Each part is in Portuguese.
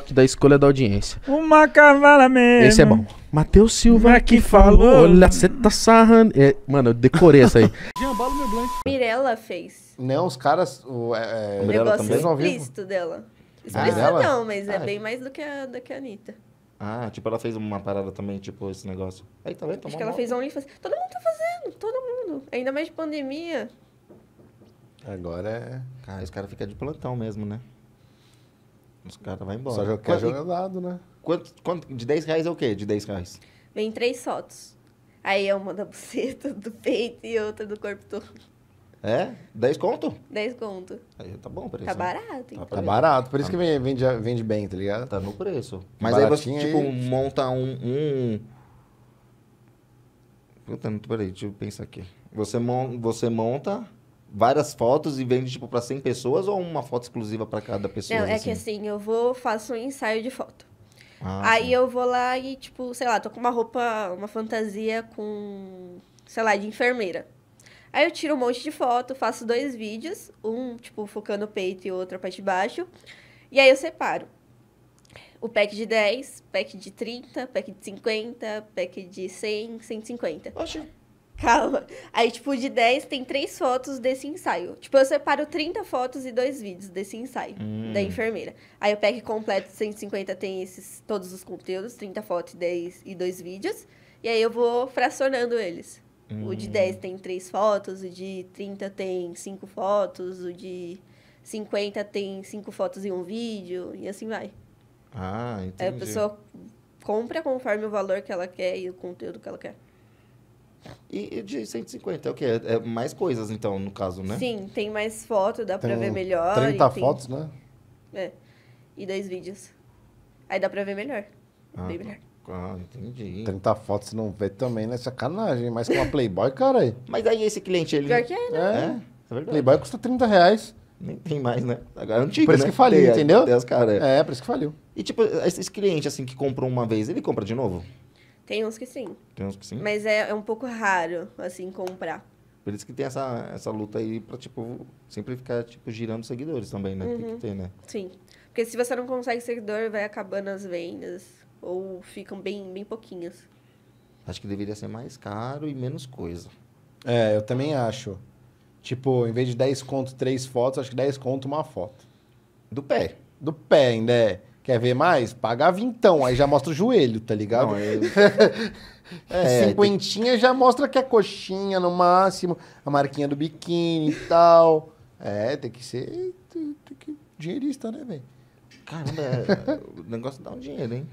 que da escolha da audiência. Uma cavala mesmo. Esse é bom. Matheus Silva é que, falou. falou. Olha, você tá sarrando. É, mano, eu decorei essa aí. meu Mirella fez. Não, os caras. O, é, é o negócio explícito dela. Explícito ah, é não, mas é ah, bem é. mais do que a, do que a Anitta. Ah, tipo, ela fez uma parada também, tipo, esse negócio. Aí também tá tá Acho que ela fez OnlyFans. Todo mundo tá fazendo, todo mundo. Ainda mais de pandemia. Agora é. Cara, os caras ficam de plantão mesmo, né? Os caras vão embora. Só joga, quer jogar dado, né? Quanto, quanto, de 10 reais é o quê? De 10 reais? Vem três fotos. Aí é uma da buceta, do peito e outra do corpo todo. É? 10 conto? 10 conto. Aí tá bom o preço. Tá barato, então. Tá barato, por isso tá que vende, vende bem, tá ligado? Tá no preço. Mas aí você, tipo, aí... monta um... um... Puta, peraí, deixa eu pensar aqui. Você, mon... você monta várias fotos e vende tipo para 100 pessoas ou uma foto exclusiva para cada pessoa? Não, é assim? que assim, eu vou faço um ensaio de foto. Ah, tá. aí sim. eu vou lá e tipo, sei lá, tô com uma roupa, uma fantasia com, sei lá, de enfermeira. Aí eu tiro um monte de foto, faço dois vídeos, um tipo focando o peito e outro a parte de baixo. E aí eu separo. O pack de 10, pack de 30, pack de 50, pack de 100, 150. Oxi. Calma. Aí, tipo, de 10 tem três fotos desse ensaio. Tipo, eu separo 30 fotos e dois vídeos desse ensaio hum. da enfermeira. Aí o pack completo 150 tem esses todos os conteúdos, 30 fotos e 10 e dois vídeos. E aí eu vou fracionando eles. Hum. O de 10 hum. tem três fotos, o de 30 tem cinco fotos, o de 50 tem cinco fotos e um vídeo, e assim vai. Ah, entendi. Aí a pessoa compra conforme o valor que ela quer e o conteúdo que ela quer. E, e de 150, é o quê? É, é mais coisas, então, no caso, né? Sim, tem mais foto, dá pra ver melhor. 30 tem... fotos, né? É. E 10 vídeos. Aí dá pra ver melhor. Ah, Bem melhor. Tá. Ah, entendi. 30 fotos não vê também, né? Sacanagem. Mas com a Playboy, cara. Mas aí esse cliente, ele... Pior que é, né? É, é, é verdade. Playboy custa 30 reais. Nem tem mais, né? Agora é antigo, Por isso né? que faliu, entendeu? Tem as É, por isso que faliu. E, tipo, esse cliente, assim, que comprou uma vez, ele compra de novo? Tem uns que sim. Tem uns que sim. Mas é, é um pouco raro, assim, comprar. Por isso que tem essa, essa luta aí pra, tipo, sempre ficar, tipo, girando seguidores também, né? Uhum. Tem que uhum. ter, né? Sim. Porque se você não consegue seguidor, vai acabando as vendas. Ou ficam bem, bem pouquinhas. Acho que deveria ser mais caro e menos coisa. É, eu também acho. Tipo, em vez de 10 conto, 3 fotos, acho que 10 conto, uma foto. Do pé. Do pé ainda é. Quer ver mais? Paga vintão, aí já mostra o joelho, tá ligado? Não, eu... é, Cinquentinha tem... já mostra que a é coxinha no máximo, a marquinha do biquíni e tal. É, tem que ser tem, tem que... dinheirista, né, velho? Caramba, é, o negócio dá um dinheiro, hein?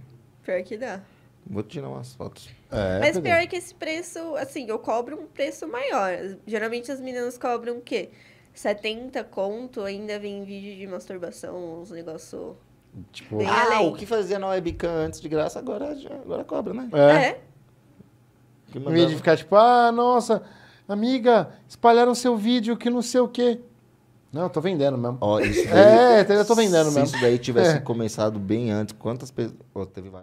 Pior que dá. Vou tirar umas fotos. É, Mas é. pior é que esse preço, assim, eu cobro um preço maior. Geralmente as meninas cobram o quê? 70 conto, ainda vem vídeo de masturbação, uns negócios Tipo, ah, além. o que fazia na webcam antes de graça, agora, agora cobra, né? É. é. Em vez de ficar tipo, ah, nossa, amiga, espalharam seu vídeo que não sei o quê. Não, eu tô vendendo mesmo. Ó, isso é, daí, é, eu tô vendendo se mesmo. Se isso daí tivesse é. começado bem antes, quantas pessoas. Oh, teve várias.